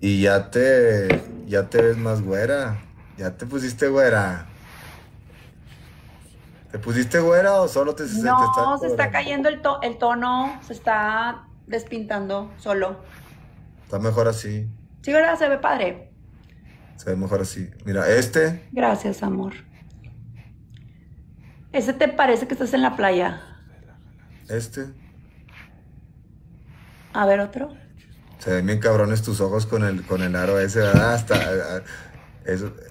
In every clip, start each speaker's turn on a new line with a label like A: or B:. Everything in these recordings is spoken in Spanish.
A: Y, ya te. Ya te ves más güera. Ya te pusiste güera. ¿Te pusiste güera o solo te, no, se, te se está
B: cayendo el, el tono, se está despintando solo.
A: Está mejor así.
B: Sí, ¿verdad? Se ve padre.
A: Se ve mejor así. Mira, este.
B: Gracias, amor. Ese te parece que estás en la playa. Este. A ver, otro
A: se ven bien cabrones tus ojos con el, con el aro ese, ¿verdad? Hasta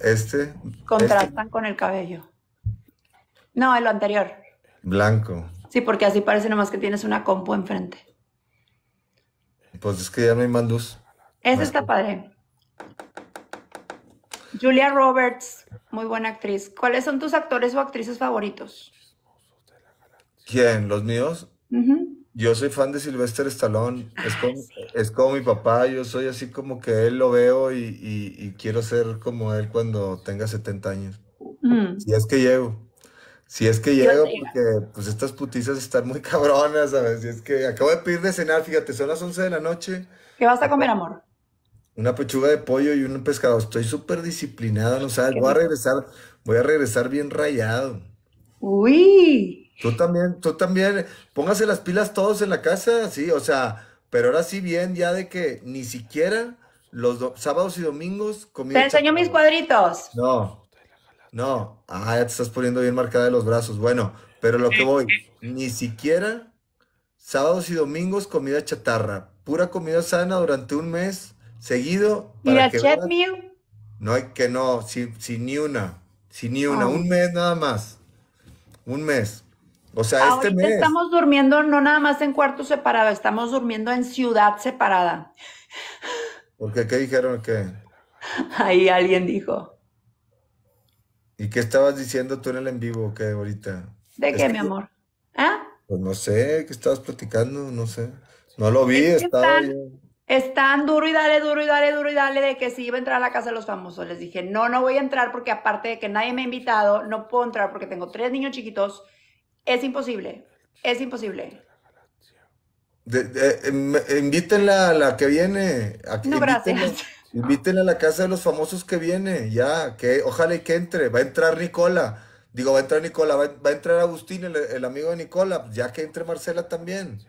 A: este.
B: Contrastan con el cabello. No, lo anterior.
A: Blanco.
B: Sí, porque así parece nomás que tienes una compu enfrente.
A: Pues es que ya no hay más luz.
B: Ese está padre. Julia Roberts, muy buena actriz. ¿Cuáles son tus actores o actrices favoritos?
A: ¿Quién? ¿Los míos? Uh yo soy fan de Sylvester Stallone, ah, es como, mi papá, yo soy así como que él lo veo y, quiero ser como él cuando tenga 70 años. Mm. Si es que llego, si es que llego, porque pues estas putizas están muy cabronas, ¿sabes? Si es que acabo de pedir de cenar, fíjate, son las 11 de la noche.
B: ¿Qué vas a comer, amor?
A: Una pechuga de pollo y un pescado, estoy súper disciplinado, no sabes, voy a regresar, voy a regresar bien rayado.
B: Uy,
A: Tú también, tú también, póngase las pilas todos en la casa, sí, o sea, pero ahora sí bien, ya de que ni siquiera los sábados y domingos chatarra. Te enseño
B: mis cuadritos.
A: No, no, ah, ya te estás poniendo bien marcada de los brazos. Bueno, pero lo que voy, ni siquiera sábados y domingos comida chatarra, pura comida sana durante un mes seguido. ¿Y No hay que no, sin, ni una, sin ni una, ah. un mes nada más, un mes. O sea, este mes. Estamos
B: durmiendo no nada más en cuarto separado, estamos durmiendo en ciudad separada.
A: Porque qué dijeron que.
B: Ahí alguien dijo.
A: ¿Y qué estabas diciendo tú en el en vivo que ahorita?
B: ¿De qué, mi amor? ¿Ah?
A: Pues no sé, ¿qué estabas platicando? No sé.
B: No lo vi, estaba. Están, están duro y dale, duro y dale, duro y dale de que si iba a entrar a la casa de los famosos. Les dije, no, no voy a entrar porque aparte de que nadie me ha invitado, no puedo entrar porque tengo tres niños chiquitos es imposible. Es imposible.
A: De, em, invítenla a la que viene. no, gracias. Invítenla a la casa de los famosos que viene, ya, que ojalá que entre. Va a entrar Nicola. Digo, va a entrar Nicola, va, a entrar Agustín, el, amigo de Nicola, pues ya que entre Marcela también.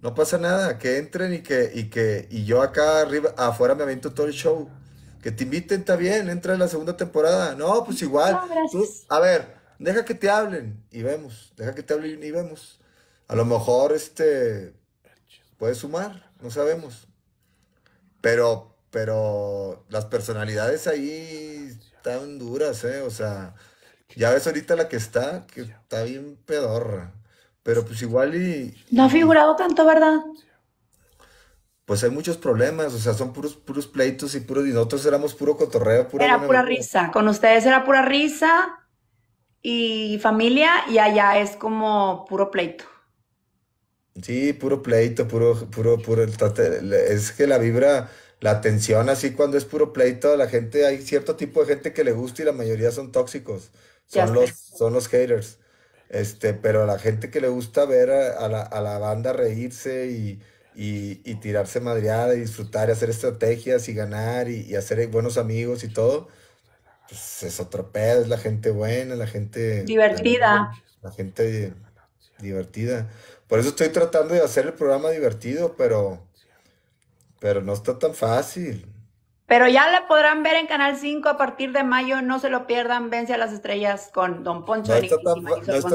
A: No pasa nada, que entren y que, y que, y yo acá arriba, afuera me aviento todo el show. Que te inviten, está bien, entra en la segunda temporada. No, pues igual. No, a ver, deja que te hablen y vemos, deja que te hablen y vemos. A lo mejor este puede sumar, no sabemos. Pero, pero las personalidades ahí están duras, ¿eh? O sea, ya ves ahorita la que está, que está bien pedorra. Pero pues igual y...
B: No ha figurado tanto, ¿verdad?
A: Pues hay muchos problemas, o sea, son puros, puros pleitos y puros... nosotros éramos puro cotorreo, pura... Era pura
B: risa, con ustedes era pura risa, y familia y allá es como puro pleito.
A: Sí, puro pleito, puro, puro, puro. Es que la vibra, la tensión, así cuando es puro pleito, la gente, hay cierto tipo de gente que le gusta y la mayoría son tóxicos. Son los, son los haters. Este, pero la gente que le gusta ver a, la, banda reírse y, tirarse madreada y disfrutar y hacer estrategias y ganar y hacer buenos amigos y todo, se pues, es es la gente buena, la gente... Divertida. La, gente divertida. Por eso estoy tratando de hacer el programa divertido, pero... Pero no está tan fácil.
B: Pero ya la podrán ver en Canal 5 a partir de mayo. No se lo pierdan. Vence a las estrellas con Don Poncho. No está,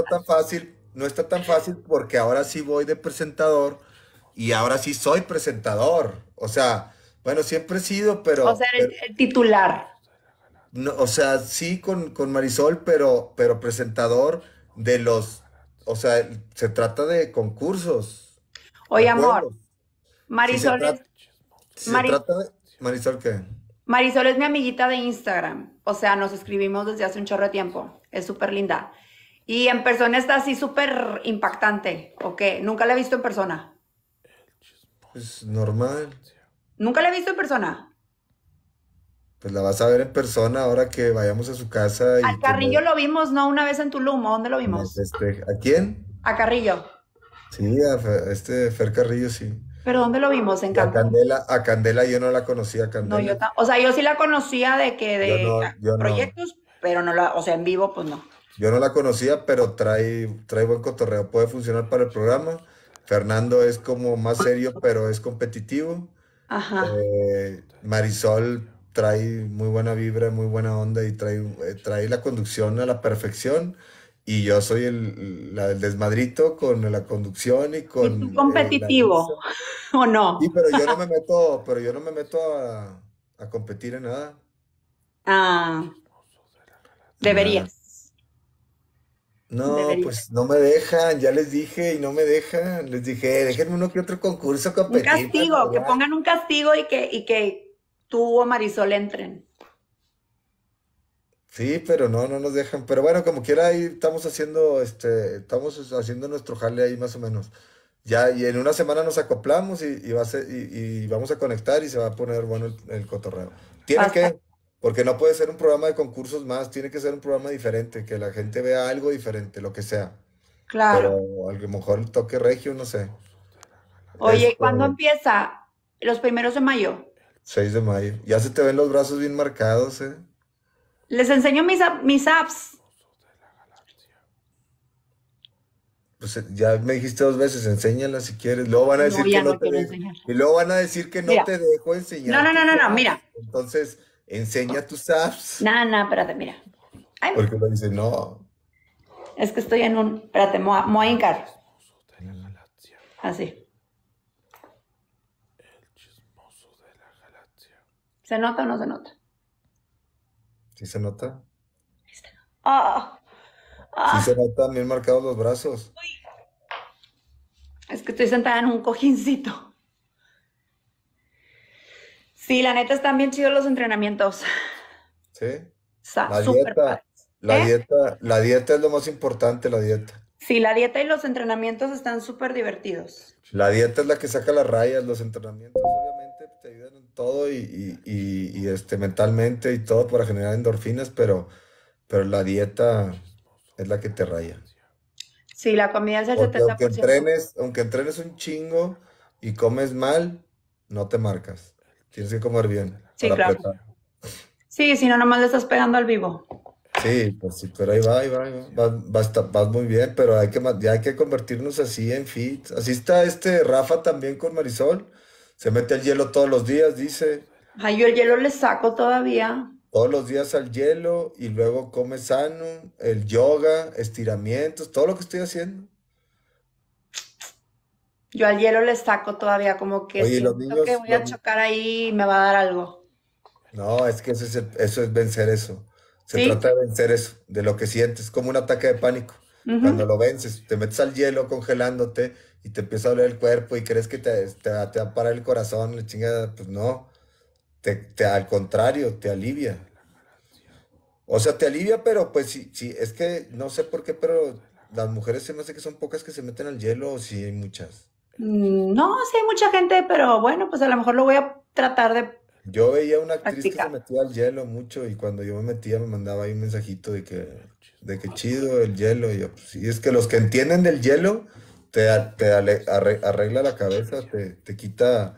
A: tan, fácil. No está tan fácil porque ahora sí voy de presentador y ahora sí soy presentador. O sea, bueno, siempre he sido, pero. O sea,
B: el titular
A: o sea, sí con, Marisol, pero, pero presentador de los, o sea, se trata de concursos. Oye, amor,
B: Marisol es...
A: ¿Marisol qué?
B: Marisol es mi amiguita de Instagram, o sea, nos escribimos desde hace un chorro de tiempo, es súper linda. Y en persona está así súper impactante, ¿O qué? Nunca la he visto en persona.
A: Es normal.
B: Nunca la he visto en persona
A: pues la vas a ver en persona ahora que vayamos a su casa. Y
B: Carrillo lo vimos, ¿no? Una vez en Tulum, ¿dónde lo vimos?
A: Este, ¿A quién? A Carrillo. Sí, a este Fer Carrillo, sí.
B: ¿Pero dónde lo vimos?
A: En A Candela, a Candela yo no la conocía, Candela. No, yo
B: o sea, yo sí la conocía de que de proyectos, pero no la, o sea, en vivo, pues no.
A: Yo no la conocía, pero trae, trae buen cotorreo, puede funcionar para el programa. Fernando es como más serio, pero es competitivo. Ajá. Eh, Marisol trae muy buena vibra, muy buena onda y trae, eh, trae la conducción a la perfección. Y yo soy el, desmadrito con la conducción y con... ¿Y competitivo
B: eh, o no? Sí, pero yo no
A: me meto, pero yo no me meto a, a competir en nada.
B: Ah, deberías.
A: No, pues no me dejan, ya les dije y no me dejan. Les dije, eh, déjenme uno que otro concurso Un castigo, que
B: pongan un castigo y que, y que o Marisol entren.
A: Sí, pero no, no nos dejan. Pero bueno, como quiera, ahí estamos haciendo, este, estamos haciendo nuestro jale ahí más o menos. Ya, y en una semana nos acoplamos y, va a ser, y, vamos a conectar y se va a poner bueno el, cotorreo. Tiene que, porque no puede ser un programa de concursos más, tiene que ser un programa diferente, que la gente vea algo diferente, lo que sea. Claro. o a lo mejor el toque regio, no sé.
B: Oye, ¿cuándo este, empieza? ¿Los primeros de mayo?
A: 6 de mayo. Ya se te ven los brazos bien marcados, ¿eh?
B: Les enseño mis, mis apps.
A: Pues eh, ya me dijiste dos veces, enséñalas si quieres. Luego van a decir que no, te Y luego van a decir que no te dejo
B: enseñar. No, no, no, no, mira.
A: Entonces, enseña tus apps.
B: No, no, espérate, mira.
A: Porque me dice, no.
B: Es que estoy en un. Espérate, moa Así. ¿Se nota o no se nota?
A: ¿Sí se nota?
B: Este ah,
A: ah. Sí se me bien marcados los brazos.
B: Es que estoy sentada en un cojincito. Sí, la neta están bien chidos los entrenamientos. Sí. la dieta,
A: la, ¿Eh? dieta, la dieta es lo más importante, la dieta.
B: Sí, la dieta y los entrenamientos están súper divertidos.
A: La dieta es la que saca las rayas, los entrenamientos te ayudan en todo y, este, mentalmente y todo para generar endorfinas, pero, pero la dieta es la que te raya.
B: Sí, la comida es el 70%.
A: Aunque entrenes, un chingo y comes mal, no te marcas. Tienes que comer bien.
B: Sí, claro. Sí, si no, nomás le estás pegando al vivo.
A: Sí, pues sí, pero ahí va, ahí va, Vas, muy bien, pero hay que, ya hay que convertirnos así en fit. Así está este Rafa también con Marisol. Se mete al hielo todos los días, dice.
B: Ay, yo el hielo le saco todavía.
A: Todos los días al hielo y luego come sano, el yoga, estiramientos, todo lo que estoy haciendo.
B: Yo al hielo le saco todavía, como que Oye, siento que voy a chocar ahí y me va a dar algo.
A: No, es que eso es, eso es vencer eso. Se trata de vencer eso, de lo que sientes, como un ataque de pánico. Cuando lo vences, te metes al hielo congelándote y te empieza a doler el cuerpo y crees que te, te, va a parar el corazón, la pues no. al contrario, te alivia. O sea, te alivia, pero pues sí, sí, es que no sé por qué, pero las mujeres se me hace que son pocas que se meten al hielo o si hay muchas.
B: Mm, no, sí hay mucha gente, pero bueno, pues a lo mejor lo voy a tratar de
A: yo veía una actriz que se metía al hielo mucho y cuando yo me metía me mandaba ahí un mensajito de que, de que chido el hielo. Y, pues, es que los que entienden del hielo te, arregla la cabeza, te, quita,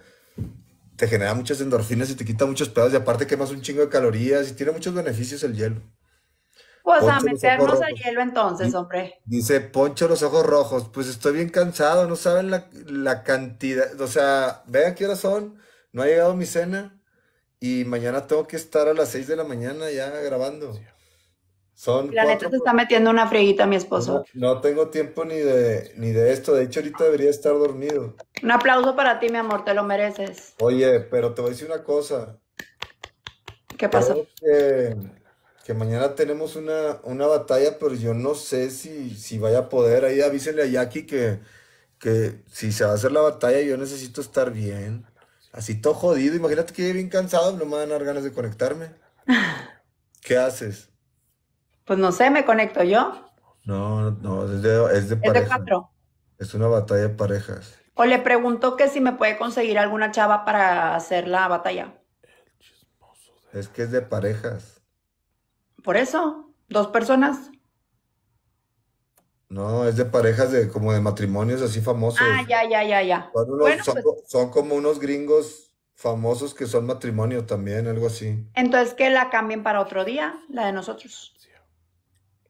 A: te genera muchas endorfinas y te quita muchos pedos. Y aparte quemas un chingo de calorías y tiene muchos beneficios el hielo.
B: Pues a meternos al hielo entonces, hombre.
A: Dice Poncho los ojos rojos. Pues estoy bien cansado, no saben la, cantidad. O sea, vean qué horas son. No ha llegado mi cena y mañana tengo que estar a las 6 de la mañana ya grabando. Son la neta se
B: está metiendo una freguita mi esposo.
A: No, tengo tiempo ni de, ni de esto. De hecho, ahorita debería estar dormido.
B: Un aplauso para ti, mi amor, te lo mereces.
A: Oye, pero te voy a decir una cosa. ¿Qué pasó? Que, mañana tenemos una, batalla, pero yo no sé si, vaya a poder. Ahí avísenle a Jackie que, que si se va a hacer la batalla, yo necesito estar bien. Así todo jodido. Imagínate que bien cansado, no me van a dar ganas de conectarme. ¿Qué haces?
B: Pues no sé, me conecto yo.
A: No, no, es de, es de Es de cuatro. Es una batalla de parejas.
B: O le pregunto que si me puede conseguir alguna chava para hacer la batalla.
A: Es que es de parejas.
B: Por eso, dos personas.
A: No, es de parejas de como de matrimonios así famosos. Ah,
B: ya, ya, ya, ya.
A: Son, pues son, como unos gringos famosos que son matrimonio también, algo así.
B: Entonces que la cambien para otro día, la de nosotros.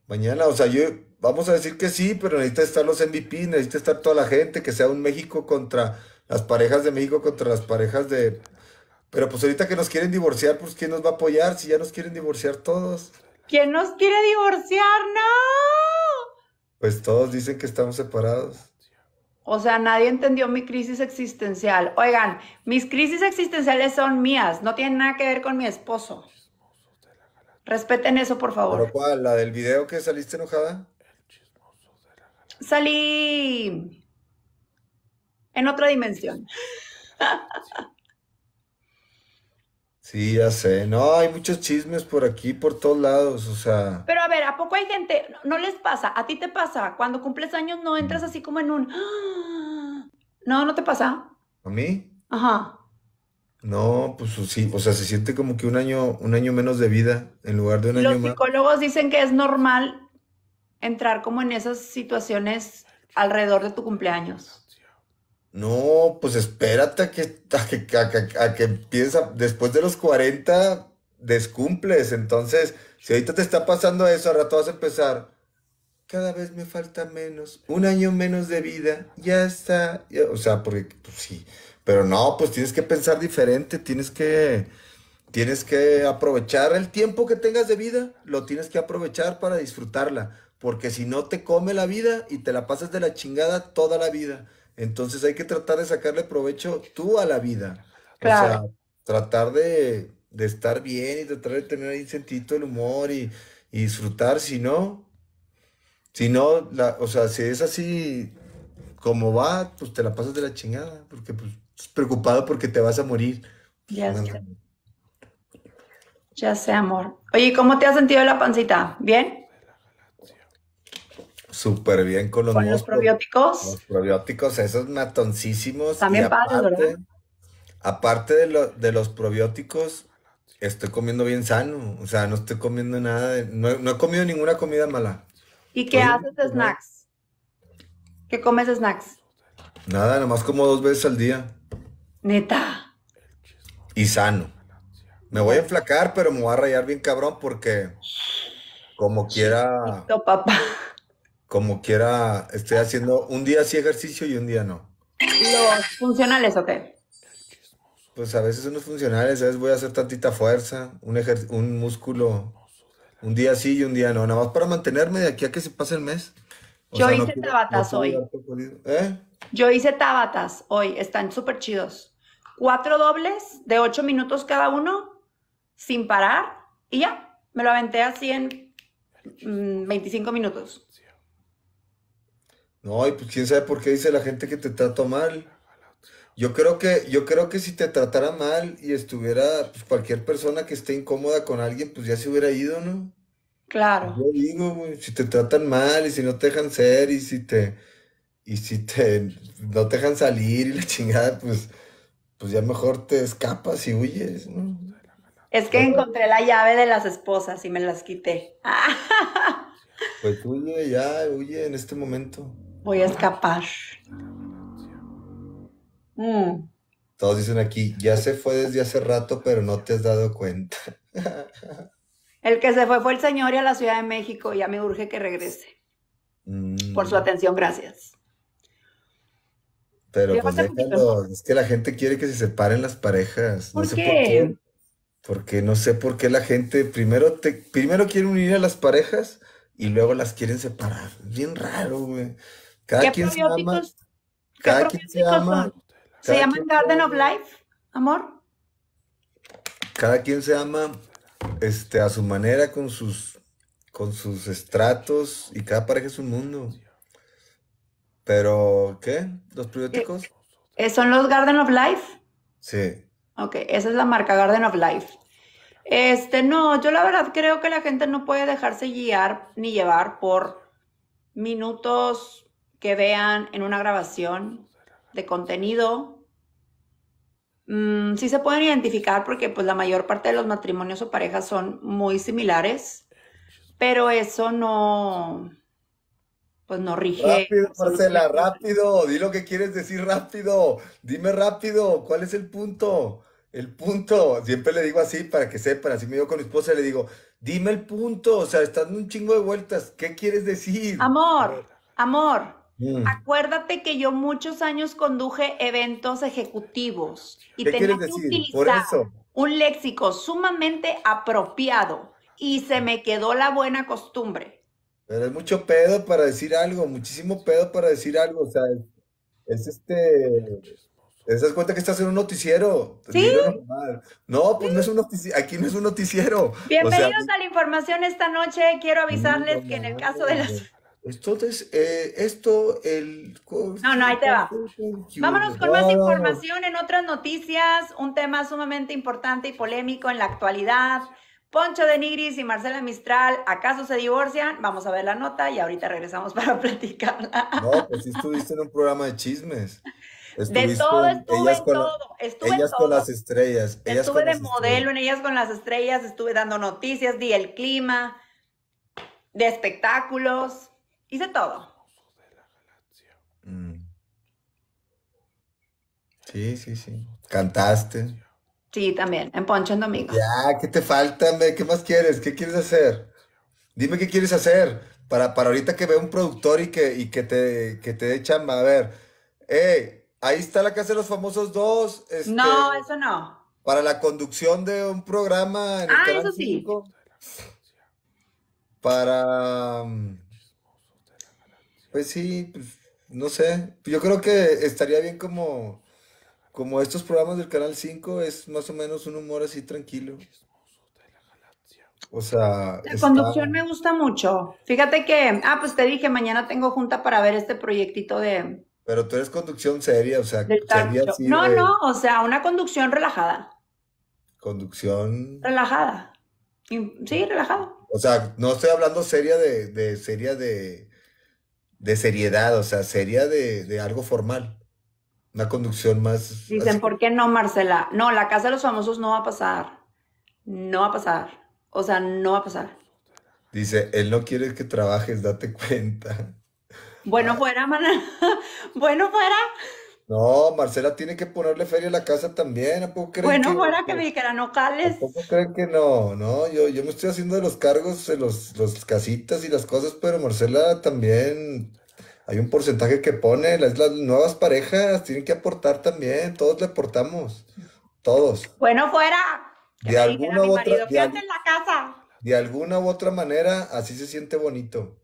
A: Mañana, o sea, yo vamos a decir que sí, pero necesita estar los MVP, necesita estar toda la gente, que sea un México contra las parejas de México contra las parejas de. Pero pues ahorita que nos quieren divorciar, pues ¿quién nos va a apoyar si ya nos quieren divorciar todos?
B: ¿Quién nos quiere divorciar? ¡No!
A: Pues todos dicen que estamos separados.
B: O sea, nadie entendió mi crisis existencial. Oigan, mis crisis existenciales son mías, no tienen nada que ver con mi esposo. Respeten eso, por favor. ¿Pero cuál? ¿La del video que
A: saliste enojada?
B: Salí en otra dimensión.
A: Sí, ya sé. No, hay muchos chismes por aquí, por todos lados, o sea.
B: Pero a ver, ¿a poco hay gente? No, les pasa, a ti te pasa. Cuando cumples años no entras así como en un. Ah". No, no te pasa. ¿A mí? Ajá.
A: No, pues sí, o sea, se siente como que un año, un año menos de vida en lugar de un año más. Los
B: psicólogos dicen que es normal entrar como en esas situaciones alrededor de tu cumpleaños.
A: No, pues espérate a que, a que, a después de los 40 descumples. Entonces, si ahorita te está pasando eso, ahora rato vas a empezar. Cada vez me falta menos, un año menos de vida, ya está. o sea, porque pues sí, pero no, pues tienes que pensar diferente, tienes que, tienes que aprovechar el tiempo que tengas de vida, lo tienes que aprovechar para disfrutarla, porque si no te come la vida y te la pasas de la chingada toda la vida. Entonces hay que tratar de sacarle provecho tú a la vida. Claro. O sea, tratar de, estar bien y tratar de tener ahí sentido el humor y, disfrutar. Si no, si no, o sea, si es así como va, pues te la pasas de la chingada, porque pues estás preocupado porque te vas a morir.
B: Ya sé. amor. Oye, ¿cómo te has sentido la pancita? ¿Bien?
A: súper bien con los,
B: probióticos. los
A: probióticos, esos matoncísimos. También aparte, ¿verdad? Aparte de, los probióticos, estoy comiendo bien sano. O sea, no estoy comiendo nada, no, he comido ninguna comida mala.
B: ¿Y qué haces de snacks? ¿Qué comes de snacks?
A: Nada, más como dos veces al día.
B: Neta.
A: Y sano. Me voy a enflacar, pero me voy a rayar bien cabrón porque como quiera. Chiquito, papá como quiera, estoy haciendo un día sí ejercicio y un día no.
B: ¿Los funcionales ¿ok?
A: Pues a veces son los funcionales, a veces voy a hacer tantita fuerza, un, un músculo, un día sí y un día no, nada más para mantenerme de aquí a que se pase el mes.
B: Yo hice tabatas hoy. ¿Eh? Yo hice tabatas hoy, están súper chidos. Cuatro dobles de ocho minutos cada uno, sin parar, y ya, me lo aventé así en 25 mm, minutos. Sí.
A: No, y pues quién sabe por qué dice la gente que te trato mal. Yo creo que, yo creo que si te tratara mal y estuviera pues, cualquier persona que esté incómoda con alguien, pues ya se hubiera ido, ¿no? Claro. Yo digo, güey, si te tratan mal y si no te dejan ser y si te y si te no te dejan salir y la chingada, pues pues ya mejor te escapas y huyes, ¿no?
B: Es que encontré la llave de las esposas y me las quité.
A: Pues huye ya, huye en este momento
B: voy a escapar. Mm.
A: Todos dicen aquí, ya se fue desde hace rato, pero no te has dado cuenta.
B: El que se fue fue el señor y a la Ciudad de México. Ya me urge que regrese.
A: Mm. Por su
B: atención, gracias.
A: Pero pues Es que la gente quiere que se separen las parejas. ¿Por qué? Porque no sé por qué la gente primero te primero quiere unir a las parejas y luego las quieren separar. Bien raro, güey. Cada quien se cada se,
B: se llaman Garden of Life, amor.
A: Cada quien se ama este, a su manera, con sus, con sus estratos, y cada pareja es un mundo. Pero, ¿qué? ¿Los probióticos?
B: Eh, eh, son los Garden of Life. Sí. Ok, esa es la marca Garden of Life. Este, no, yo la verdad creo que la gente no puede dejarse guiar ni llevar por minutos que vean en una grabación de contenido. si mm, sí se pueden identificar porque pues la mayor parte de los matrimonios o parejas son muy similares, pero eso no, pues no rige. Rápido, Marcela,
A: rápido, di lo que quieres decir rápido, dime rápido, ¿cuál es el punto? El punto, siempre le digo así para que sepan, así me digo con mi esposa, le digo, dime el punto, o sea, estás dando un chingo de vueltas, ¿qué
B: quieres decir? Amor, amor, Mm. Acuérdate que yo muchos años conduje eventos ejecutivos y tenía que utilizar un léxico sumamente apropiado y se me quedó la buena costumbre.
A: Pero es mucho pedo para decir algo, muchísimo pedo para decir algo, o sea, es, este... ¿Te das cuenta que estás en un noticiero? Sí. No, pues no es un noticiero. Aquí no es un noticiero. Bienvenidos
B: a la información esta noche. Quiero avisarles que en el caso de las
A: entonces, eh, esto, el... No, no, ahí
B: te va. Vámonos con más información en otras noticias, un tema sumamente importante y polémico en la actualidad. Poncho de Nigris y Marcela Mistral, ¿acaso se divorcian? Vamos a ver la nota y ahorita regresamos para platicarla.
A: No, pues sí estuviste en un programa de chismes. de todo estuve en todo. estuve en todo. con las estrellas. estuve de modelo
B: en ellas con las estrellas, estuve dando noticias, di el clima, de espectáculos. Hice todo. Mm.
A: Sí, sí, sí. Cantaste.
B: Sí, también, en Poncho en Domingo.
A: Ya, ¿qué te falta? Me? ¿Qué más quieres? ¿Qué quieres hacer? Dime qué quieres hacer para, para ahorita que vea un productor y que, que te, que te dé chamba. A ver, eh ahí está la Casa de los Famosos dos.
B: Este, no, eso no.
A: Para la conducción de un programa ah, eso sí. para... Mm, pues sí, pues, no sé. Pues yo creo que estaría bien
B: como,
A: como estos programas del Canal 5, es más o menos un humor así tranquilo. O sea. La conducción
B: me gusta mucho. Fíjate que, ah, pues te dije, mañana tengo junta para ver este proyectito de.
A: Pero tú eres conducción seria, o sea, No, no,
B: o sea, una conducción relajada.
A: Conducción.
B: Relajada. Sí, relajada.
A: O sea, no estoy hablando seria de, de seria de de seriedad, o sea, sería de, algo formal, una conducción más... Dicen,
B: ¿por qué no, Marcela? No, la Casa de los Famosos no va a pasar, no va a pasar, o sea, no va a pasar.
A: Dice, él no quiere que trabajes, date cuenta.
B: Bueno fuera, mana, Bueno fuera.
A: No, Marcela tiene que ponerle feria a la casa también, ¿a poco Bueno, fuera que me
B: dijeran, no cales.
A: ¿A creen que no? No, yo, yo me estoy haciendo de los cargos, los, las casitas y las cosas, pero Marcela también hay un porcentaje que pone, las, las nuevas parejas tienen que aportar también, todos le aportamos, todos. Bueno, fuera. de alguna otra, de,
B: casa.
A: de alguna u otra manera, así se siente bonito.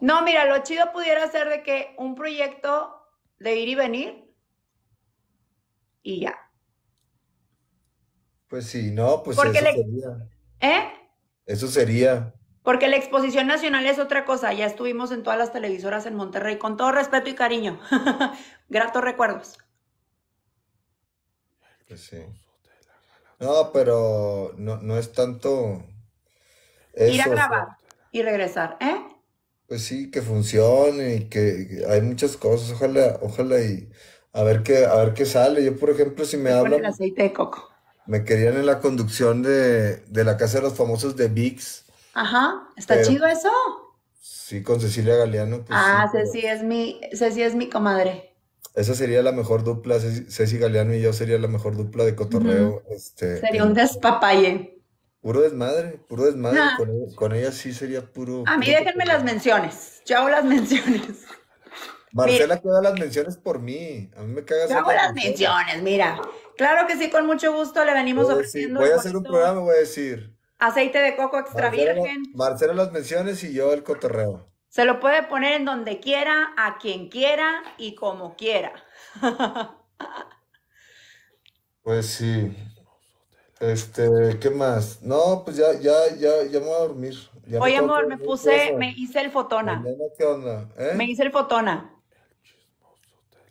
B: No, mira, lo chido pudiera ser de que un proyecto de ir y venir y ya.
A: Pues sí, no, pues eso sería. ¿Eh? Eso sería.
B: Porque la exposición nacional es otra cosa. Ya estuvimos en todas las televisoras en Monterrey, con todo respeto y cariño. Gratos recuerdos.
A: Pues no, pero no, es tanto.
B: ir a grabar y regresar, ¿eh?
A: Pues sí, que funcione y que hay muchas cosas, ojalá, ojalá y a ver qué, a ver qué sale. Yo, por ejemplo, si me hablan... El
B: aceite de coco.
A: Me querían en la conducción de, la Casa de los Famosos de VIX.
B: Ajá, ¿está chido eso?
A: Sí, con Cecilia Galeano. Pues ah, Ceci,
B: es mi, Ceci es mi comadre.
A: Esa sería la mejor dupla, Ceci, Galeano y yo sería la mejor dupla de cotorreo. este, sería un
B: despapalle.
A: Puro desmadre, puro desmadre. Ah. Con, ella sí sería puro. A mí
B: déjenme las menciones. Yo hago las menciones. Marcela queda las menciones por mí. A mí me cagas. Yo hago las menciones, mira. Claro que sí, con mucho gusto le venimos ofreciendo. voy a hacer
A: un programa, voy a decir.
B: Aceite de coco extra virgen.
A: Marcela las menciones y yo el cotorreo.
B: Se lo puede poner en donde quiera, a quien quiera y como quiera.
A: pues sí. Este, ¿qué más? No, pues ya, ya, ya, ya me voy a dormir. Oye, amor, me puse, me
B: hice el fotona. ¿Qué onda? ¿Eh? Me hice el fotona.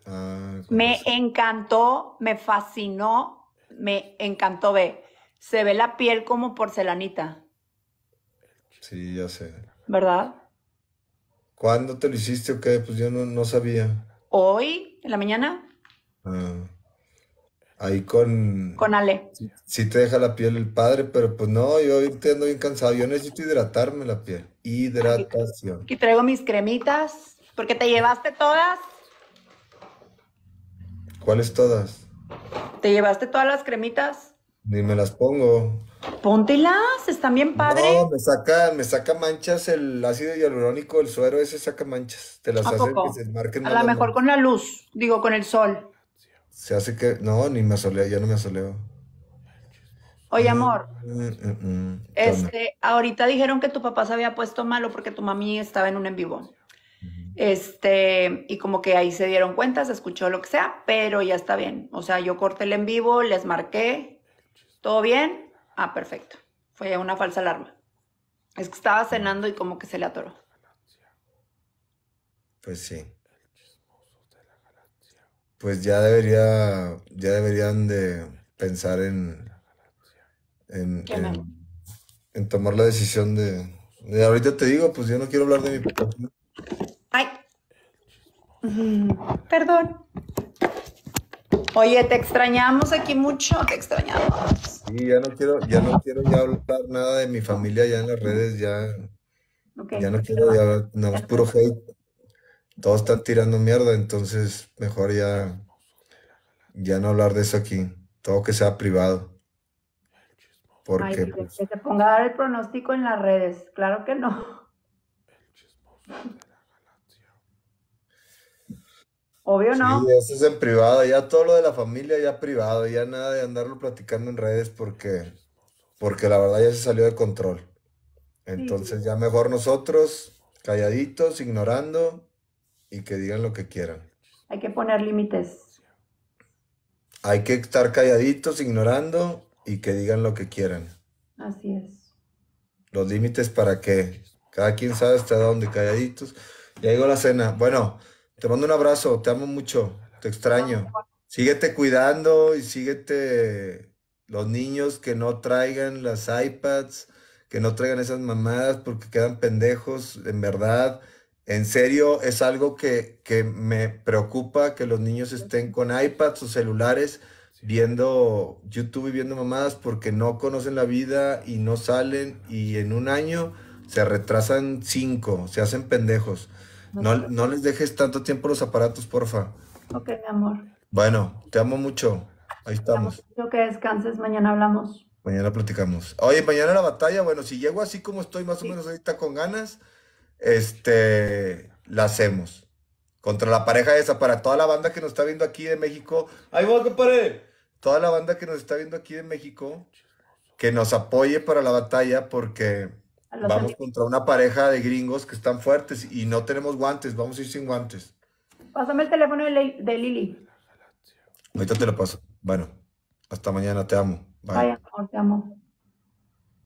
B: Ah, me encantó, me fascinó, me encantó ve. Se ve la piel como porcelanita.
A: Sí, ya sé. ¿Verdad? ¿Cuándo te lo hiciste o qué? Pues yo no, no sabía.
B: ¿Hoy? ¿En la mañana?
A: Ah ahí con... Con Ale. Sí, te deja la piel el padre, pero pues no, yo ahorita ando bien cansado, yo necesito hidratarme la piel. Hidratación.
B: Aquí, traigo mis cremitas, porque te llevaste todas.
A: ¿Cuáles todas?
B: ¿Te llevaste todas las cremitas?
A: Ni me las pongo.
B: Póntelas, están bien padres.
A: No, me saca, me saca manchas el ácido hialurónico, el suero ese saca manchas. Te las hace que se marquen. A lo mejor
B: con la luz, digo, con el sol.
A: Se hace que. No, ni me asoleo, ya no me asoleo. Oye, amor.
B: Mm, mm, mm, este, ahorita dijeron que tu papá se había puesto malo porque tu mami estaba en un en vivo. Este, y como que ahí se dieron cuenta, se escuchó lo que sea, pero ya está bien. O sea, yo corté el en vivo, les marqué. ¿Todo bien? Ah, perfecto. Fue una falsa alarma. Es que estaba cenando y como que se le atoró.
A: Pues sí pues ya debería, ya deberían de pensar en, en, tomar la decisión de, ahorita te digo, pues yo no quiero hablar de mi papá.
B: Ay. Mm, perdón. Oye, te extrañamos aquí mucho, te extrañamos.
A: Sí, ya no quiero, ya no quiero hablar nada de mi familia ya en las redes, ya, ya no quiero ya, nada más puro hate todos están tirando mierda, entonces mejor ya, no hablar de eso aquí. Todo que sea privado.
B: Porque, pues, que se ponga a dar el pronóstico en las redes, claro que no. Obvio sí, no. Eso es en privado,
A: ya todo lo de la familia ya privado, ya nada de andarlo platicando en redes porque, porque la verdad ya se salió de control. Entonces ya mejor nosotros, calladitos, ignorando, y que digan lo que quieran.
B: Hay que poner límites.
A: Hay que estar calladitos, ignorando y que digan lo que quieran.
B: Así es.
A: Los límites para que Cada quien sabe hasta dónde, calladitos. Ya llegó la cena. Bueno, te mando un abrazo, te amo mucho, te extraño. Síguete cuidando y síguete los niños que no traigan las iPads, que no traigan esas mamadas porque quedan pendejos, en verdad. En serio, es algo que, que me preocupa que los niños estén con iPads o celulares viendo YouTube y viendo mamadas porque no conocen la vida y no salen y en un año se retrasan cinco, se hacen pendejos. No, no les dejes tanto tiempo los aparatos, porfa.
B: Ok, mi amor.
A: Bueno, te amo mucho. Ahí estamos.
B: Yo que descanses, mañana hablamos.
A: Mañana platicamos. Oye, mañana la batalla, bueno, si llego así como estoy más o menos ahorita con ganas, este, la hacemos. Contra la pareja esa, para toda la banda que nos está viendo aquí de México. Ay, va, compadre! Toda la banda que nos está viendo aquí de México, que nos apoye para la batalla, porque vamos contra una pareja de gringos que están fuertes y no tenemos guantes, vamos a ir sin guantes.
B: Pásame el teléfono de, Lili.
A: Ahorita te lo paso. Bueno, hasta mañana, te amo.
B: amor, te amo.